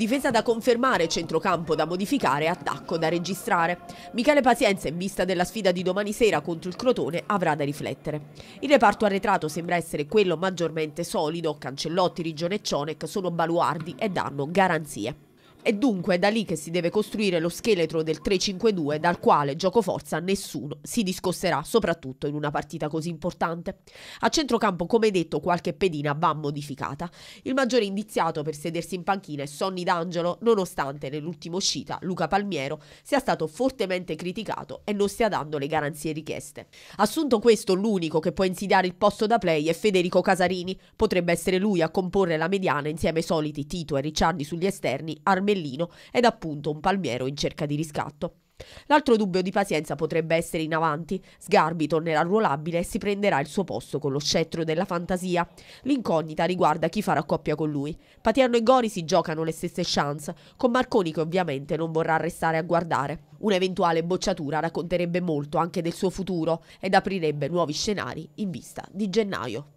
Difesa da confermare, centrocampo da modificare, attacco da registrare. Michele Pazienza, in vista della sfida di domani sera contro il Crotone, avrà da riflettere. Il reparto arretrato sembra essere quello maggiormente solido, Cancellotti, Rigione e Cionec sono baluardi e danno garanzie. È dunque da lì che si deve costruire lo scheletro del 3-5-2 dal quale, gioco forza, nessuno si discosterà, soprattutto in una partita così importante. A centrocampo, come detto, qualche pedina va modificata. Il maggiore indiziato per sedersi in panchina è Sonny D'Angelo, nonostante nell'ultima uscita Luca Palmiero sia stato fortemente criticato e non stia dando le garanzie richieste. Assunto questo, l'unico che può insidiare il posto da play è Federico Casarini. Potrebbe essere lui a comporre la mediana insieme ai soliti Tito e Ricciardi sugli esterni, Armenico camellino ed appunto un palmiero in cerca di riscatto. L'altro dubbio di pazienza potrebbe essere in avanti. Sgarbi tornerà ruolabile e si prenderà il suo posto con lo scettro della fantasia. L'incognita riguarda chi farà coppia con lui. Paterno e Gori si giocano le stesse chance, con Marconi che ovviamente non vorrà restare a guardare. Un'eventuale bocciatura racconterebbe molto anche del suo futuro ed aprirebbe nuovi scenari in vista di gennaio.